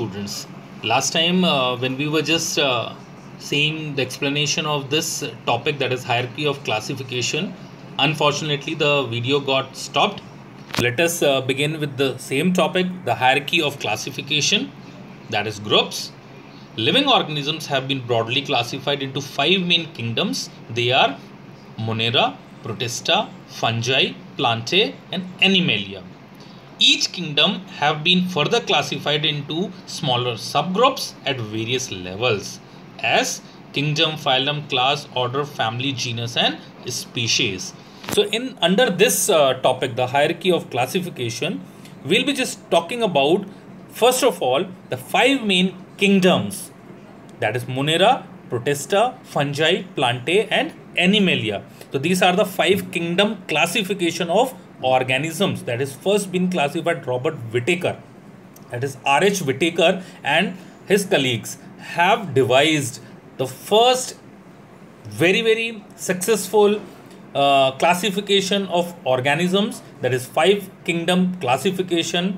students last time uh, when we were just uh, seeing the explanation of this topic that is hierarchy of classification unfortunately the video got stopped let us uh, begin with the same topic the hierarchy of classification that is groups living organisms have been broadly classified into five main kingdoms they are monera protista fungi plantae and animalia each kingdom have been further classified into smaller subgroups at various levels as kingdom, phylum, class, order, family, genus and species. So in under this uh, topic the hierarchy of classification we'll be just talking about first of all the five main kingdoms that is Monera, Protista, Fungi, Plantae and Animalia. So these are the five kingdom classification of organisms that has first been classified Robert Whittaker, that is R.H. Whittaker and his colleagues have devised the first very very successful uh, classification of organisms that is five kingdom classification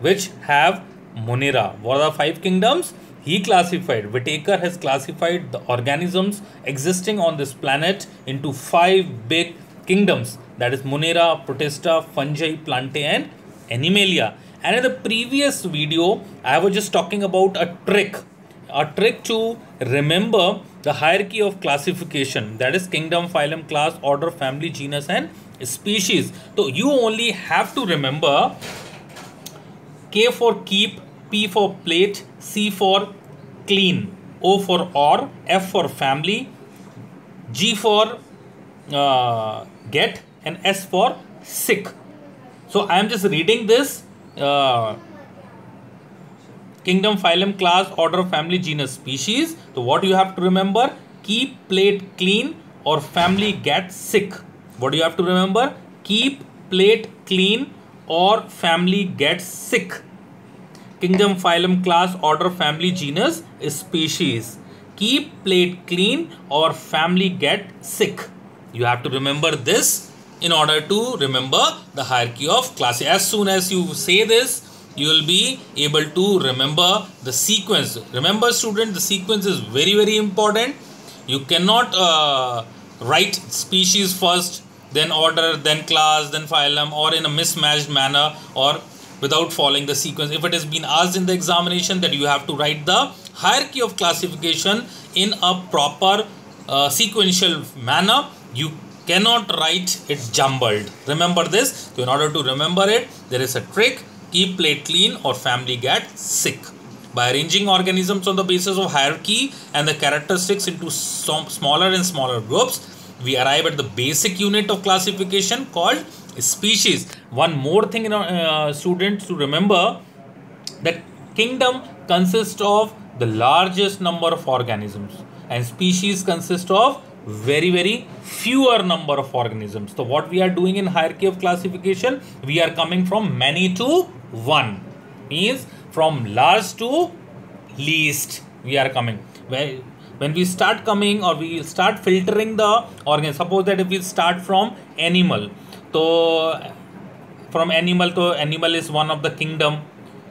which have monera what are the five kingdoms he classified whitaker has classified the organisms existing on this planet into five big kingdoms that is Monera, Protista, Fungi, Plantae and Animalia. And in the previous video, I was just talking about a trick, a trick to remember the hierarchy of classification that is kingdom, phylum, class, order, family, genus and species. So you only have to remember K for keep, P for plate, C for clean, O for or, F for family, G for uh, get, and S for sick. So I am just reading this uh, kingdom, phylum, class, order, family, genus, species. So what you have to remember? Keep plate clean or family gets sick. What do you have to remember? Keep plate clean or family gets sick. Kingdom, phylum, class, order, family, genus, species. Keep plate clean or family get sick. You have to remember this in order to remember the hierarchy of classes. As soon as you say this, you will be able to remember the sequence. Remember student, the sequence is very very important. You cannot uh, write species first, then order, then class, then phylum or in a mismatched manner or without following the sequence. If it has been asked in the examination that you have to write the hierarchy of classification in a proper uh, sequential manner, you cannot write it jumbled remember this so in order to remember it there is a trick keep plate clean or family get sick by arranging organisms on the basis of hierarchy and the characteristics into some smaller and smaller groups we arrive at the basic unit of classification called species one more thing uh, students to remember that kingdom consists of the largest number of organisms and species consist of very very fewer number of organisms so what we are doing in hierarchy of classification we are coming from many to one means from large to least we are coming where when we start coming or we start filtering the organism suppose that if we start from animal so from animal to animal is one of the kingdom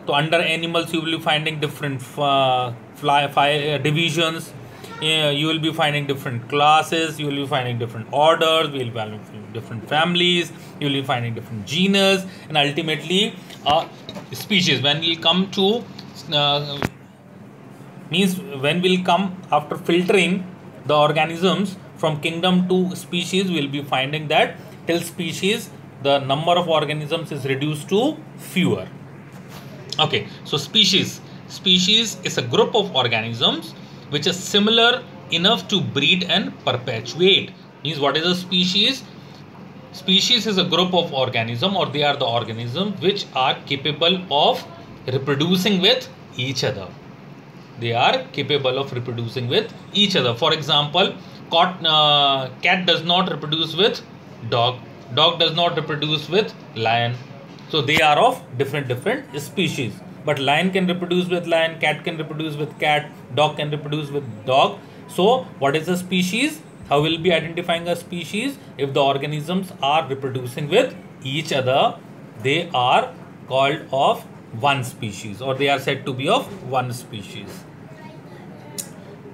so under animals you will be finding different uh, fly, fly uh, divisions you will be finding different classes you will be finding different orders we will be finding different families you will be finding different genus and ultimately uh, species when we'll come to uh, means when we'll come after filtering the organisms from kingdom to species we'll be finding that till species the number of organisms is reduced to fewer okay so species species is a group of organisms which is similar enough to breed and perpetuate. Means what is a species? Species is a group of organism or they are the organism which are capable of reproducing with each other. They are capable of reproducing with each other. For example, cat, uh, cat does not reproduce with dog. Dog does not reproduce with lion. So they are of different different species but lion can reproduce with lion cat can reproduce with cat dog can reproduce with dog so what is a species how will be identifying a species if the organisms are reproducing with each other they are called of one species or they are said to be of one species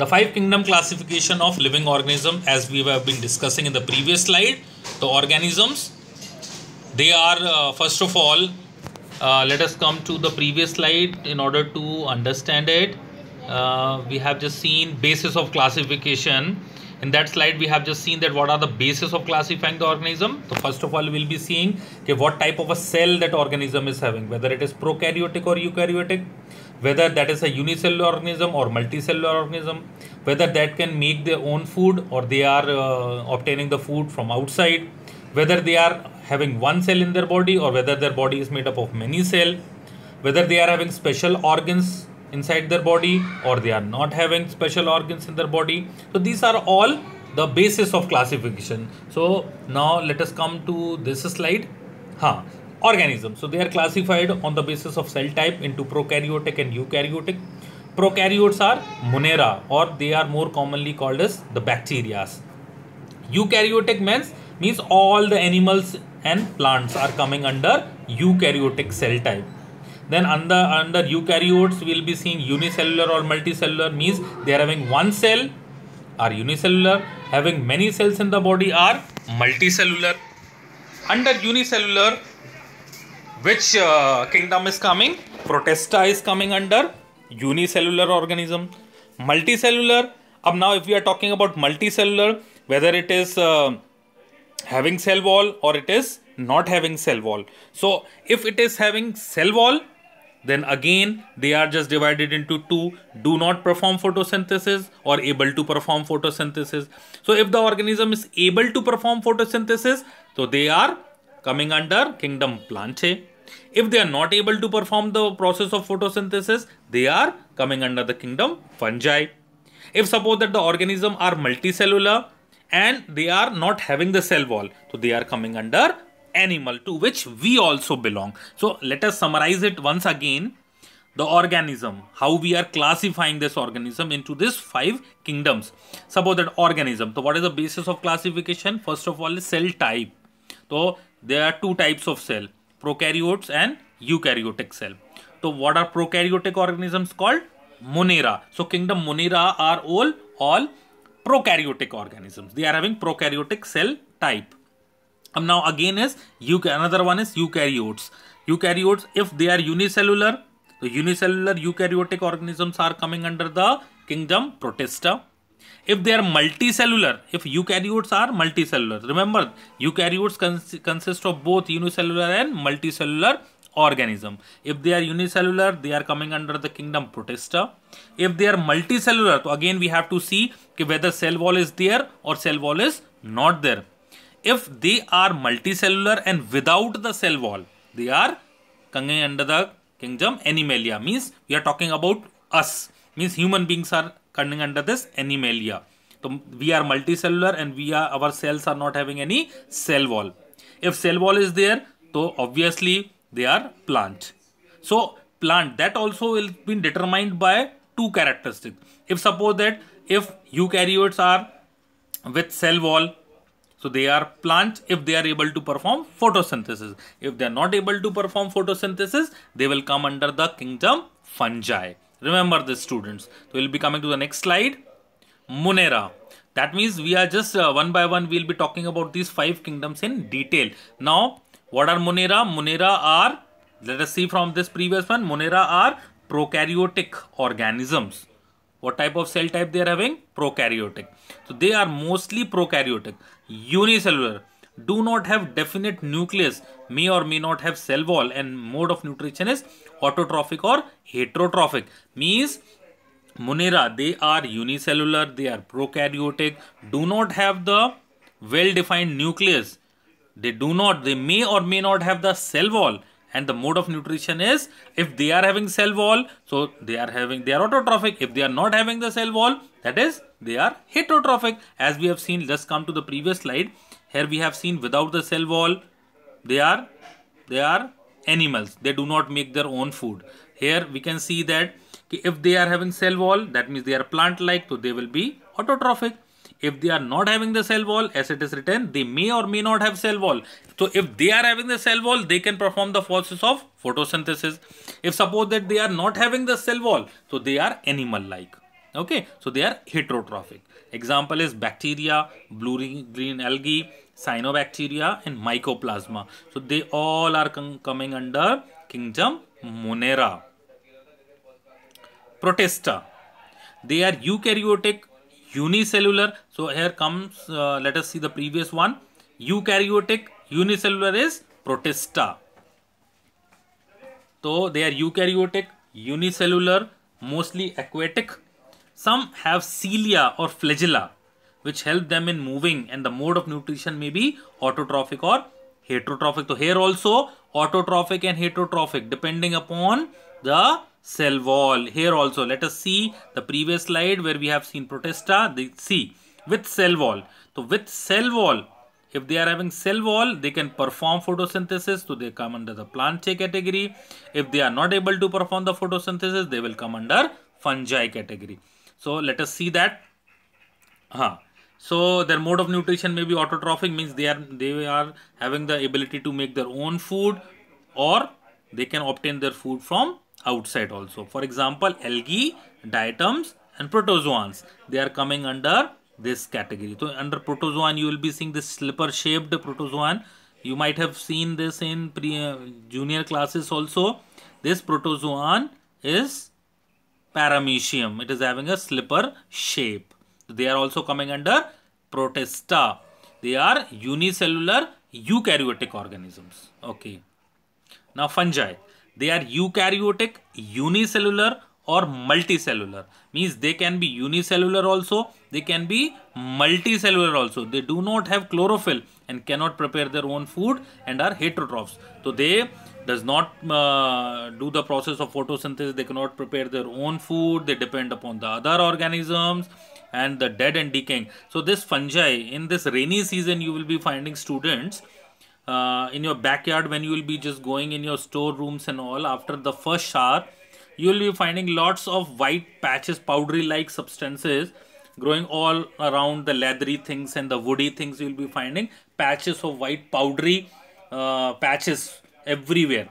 the five kingdom classification of living organism as we have been discussing in the previous slide the organisms they are uh, first of all uh, let us come to the previous slide in order to understand it uh, we have just seen basis of classification in that slide we have just seen that what are the basis of classifying the organism so first of all we'll be seeing okay, what type of a cell that organism is having whether it is prokaryotic or eukaryotic whether that is a unicellular organism or multicellular organism whether that can make their own food or they are uh, obtaining the food from outside whether they are having one cell in their body or whether their body is made up of many cell whether they are having special organs inside their body or they are not having special organs in their body so these are all the basis of classification so now let us come to this slide huh organism so they are classified on the basis of cell type into prokaryotic and eukaryotic prokaryotes are monera or they are more commonly called as the bacteria eukaryotic means means all the animals and plants are coming under eukaryotic cell type then under under eukaryotes we'll be seeing unicellular or multicellular means they are having one cell are unicellular having many cells in the body are multicellular under unicellular which uh, kingdom is coming protista is coming under unicellular organism multicellular Up now, if we are talking about multicellular, whether it is. Uh, having cell wall or it is not having cell wall. So if it is having cell wall, then again they are just divided into two do not perform photosynthesis or able to perform photosynthesis. So if the organism is able to perform photosynthesis, so they are coming under kingdom plantae. If they are not able to perform the process of photosynthesis, they are coming under the kingdom fungi. If suppose that the organism are multicellular, and they are not having the cell wall. So they are coming under animal to which we also belong. So let us summarize it once again. The organism, how we are classifying this organism into these five kingdoms. Suppose that organism. So what is the basis of classification? First of all is cell type. So there are two types of cell, prokaryotes and eukaryotic cell. So what are prokaryotic organisms called? Monera. So kingdom Monera are all all prokaryotic organisms. They are having prokaryotic cell type. Um, now again is another one is eukaryotes. Eukaryotes, if they are unicellular, the unicellular eukaryotic organisms are coming under the kingdom Protista. If they are multicellular, if eukaryotes are multicellular, remember eukaryotes cons consist of both unicellular and multicellular organism. If they are unicellular, they are coming under the kingdom protista. If they are multicellular, so again we have to see ki whether cell wall is there or cell wall is not there. If they are multicellular and without the cell wall, they are coming under the kingdom animalia. Means we are talking about us. Means human beings are coming under this animalia. So we are multicellular and we are our cells are not having any cell wall. If cell wall is there, so obviously they are plant. So plant that also will be determined by two characteristics. If suppose that if eukaryotes are with cell wall, so they are plants if they are able to perform photosynthesis. If they are not able to perform photosynthesis, they will come under the kingdom fungi. Remember this students. So we'll be coming to the next slide. Monera. That means we are just uh, one by one we'll be talking about these five kingdoms in detail. Now what are Monera? Monera are, let us see from this previous one, Monera are prokaryotic organisms. What type of cell type they are having? Prokaryotic. So they are mostly prokaryotic, unicellular, do not have definite nucleus, may or may not have cell wall and mode of nutrition is autotrophic or heterotrophic. Means Monera, they are unicellular, they are prokaryotic, do not have the well-defined nucleus they do not, they may or may not have the cell wall and the mode of nutrition is if they are having cell wall so they are having they are autotrophic if they are not having the cell wall that is they are heterotrophic as we have seen let's come to the previous slide here we have seen without the cell wall they are they are animals they do not make their own food here we can see that if they are having cell wall that means they are plant like so they will be autotrophic if they are not having the cell wall, as it is written, they may or may not have cell wall. So if they are having the cell wall, they can perform the process of photosynthesis. If suppose that they are not having the cell wall, so they are animal-like. Okay, so they are heterotrophic. Example is bacteria, blue green algae, cyanobacteria and mycoplasma. So they all are coming under kingdom Monera. Protista. They are eukaryotic unicellular so here comes uh, let us see the previous one eukaryotic unicellular is protista so they are eukaryotic unicellular mostly aquatic some have cilia or flagella which help them in moving and the mode of nutrition may be autotrophic or heterotrophic so here also autotrophic and heterotrophic depending upon the cell wall. Here also let us see the previous slide where we have seen protista, the C with cell wall. So with cell wall, if they are having cell wall, they can perform photosynthesis, so they come under the plantae category. If they are not able to perform the photosynthesis, they will come under fungi category. So let us see that. -huh. So their mode of nutrition may be autotrophic means they are they are having the ability to make their own food or they can obtain their food from outside also. For example, algae, diatoms and protozoans. They are coming under this category. So under protozoan, you will be seeing this slipper shaped protozoan. You might have seen this in pre uh, junior classes also. This protozoan is paramecium. It is having a slipper shape. They are also coming under protista. They are unicellular eukaryotic organisms. Okay. Now fungi. They are eukaryotic, unicellular or multicellular. Means they can be unicellular also, they can be multicellular also. They do not have chlorophyll and cannot prepare their own food and are heterotrophs. So they does not uh, do the process of photosynthesis, they cannot prepare their own food, they depend upon the other organisms and the dead and decaying. So this fungi, in this rainy season, you will be finding students uh, in your backyard when you will be just going in your storerooms and all after the first shower you will be finding lots of white patches powdery like substances growing all around the leathery things and the woody things you will be finding patches of white powdery uh, patches everywhere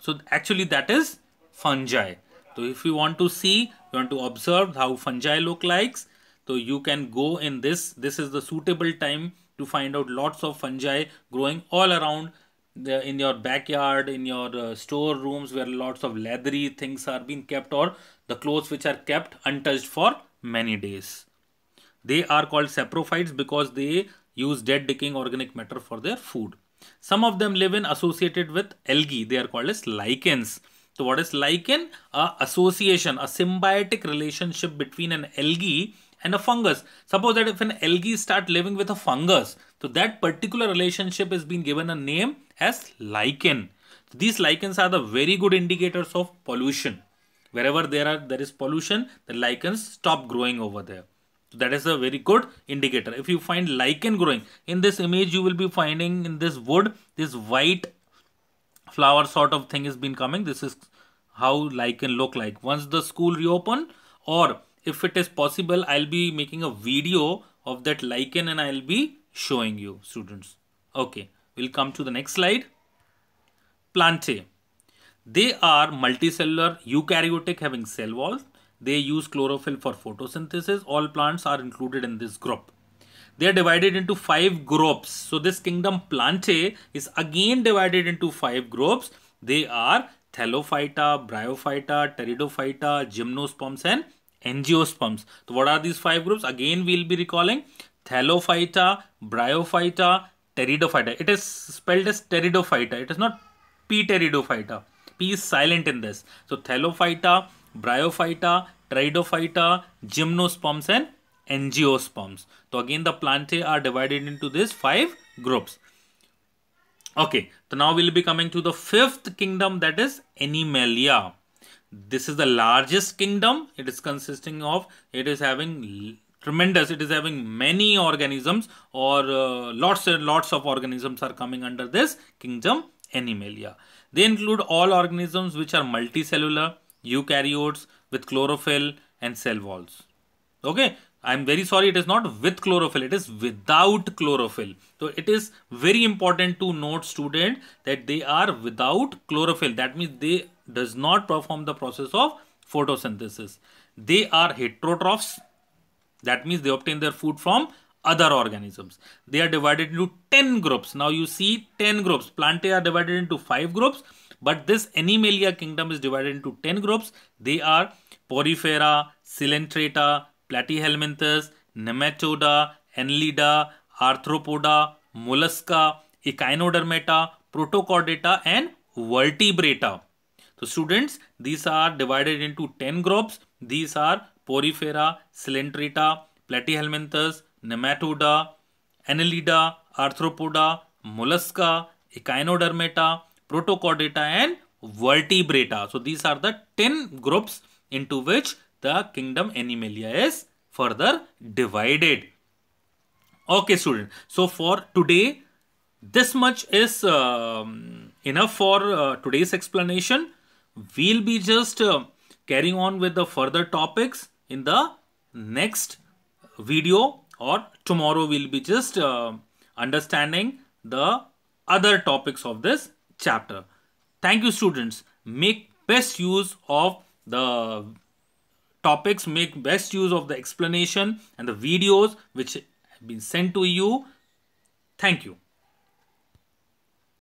so actually that is fungi so if you want to see you want to observe how fungi look like. so you can go in this this is the suitable time to find out lots of fungi growing all around the, in your backyard, in your uh, store rooms where lots of leathery things are being kept or the clothes which are kept untouched for many days. They are called saprophytes because they use dead decaying organic matter for their food. Some of them live in associated with algae. They are called as lichens. So what is lichen? A association, a symbiotic relationship between an algae and a fungus. Suppose that if an algae start living with a fungus, so that particular relationship is being given a name as lichen. So these lichens are the very good indicators of pollution. Wherever there are there is pollution, the lichens stop growing over there. So that is a very good indicator. If you find lichen growing, in this image you will be finding in this wood, this white flower sort of thing has been coming. This is how lichen look like. Once the school reopen or if it is possible, I'll be making a video of that lichen and I'll be showing you students. Okay, we'll come to the next slide. Plantae. They are multicellular eukaryotic having cell walls. They use chlorophyll for photosynthesis. All plants are included in this group. They are divided into five groups. So this kingdom Plantae is again divided into five groups. They are Thallophyta, Bryophyta, Pteridophyta, Gymnosperms and angiosperms. So what are these five groups? Again, we'll be recalling Thalophyta, Bryophyta, Pteridophyta. It is spelled as Pteridophyta. It is not P. Pteridophyta. P is silent in this. So Thalophyta, Bryophyta, Pteridophyta, Gymnosperms and Angiosperms. So again, the plantae are divided into these five groups. Okay, so now we'll be coming to the fifth kingdom that is Animalia this is the largest kingdom it is consisting of it is having tremendous it is having many organisms or uh, lots and lots of organisms are coming under this kingdom animalia they include all organisms which are multicellular eukaryotes with chlorophyll and cell walls okay I'm very sorry, it is not with chlorophyll, it is without chlorophyll. So it is very important to note student that they are without chlorophyll. That means they does not perform the process of photosynthesis. They are heterotrophs. That means they obtain their food from other organisms. They are divided into 10 groups. Now you see 10 groups. Plantae are divided into 5 groups. But this Animalia kingdom is divided into 10 groups. They are Porifera, Ciliata. Platyhelminthes Nematoda Annelida Arthropoda Mollusca Echinodermata Protochordata and Vertebrata तो students these are divided into ten groups these are Porifera Coelenterata Platyhelminthes Nematoda Annelida Arthropoda Mollusca Echinodermata Protochordata and Vertebrata so these are the ten groups into which the kingdom Animalia is further divided. Okay student, so for today this much is um, enough for uh, today's explanation. We'll be just uh, carrying on with the further topics in the next video or tomorrow we'll be just uh, understanding the other topics of this chapter. Thank you students. Make best use of the topics, make best use of the explanation and the videos which have been sent to you. Thank you.